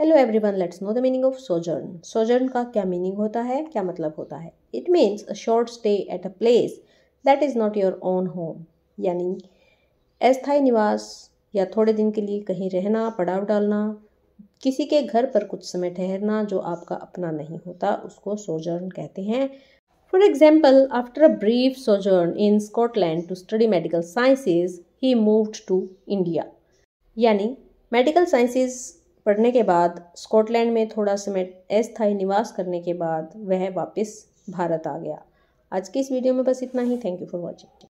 hello everyone let's know the meaning of sojourn sojourn का क्या meaning होता है क्या मतलब होता है it means a short stay at a place that is not your own home यानी अस्थायी निवास या थोड़े दिन के लिए कहीं रहना पड़ाव डालना किसी के घर पर कुछ समय ठहरना जो आपका अपना नहीं होता उसको सोजर्न कहते हैं for example after a brief sojourn in Scotland to study medical sciences he moved to India यानी मेडिकल साइंसेज पढ़ने के बाद स्कॉटलैंड में थोड़ा समय अस्थायी निवास करने के बाद वह वापस भारत आ गया आज की इस वीडियो में बस इतना ही थैंक यू फॉर वॉचिंग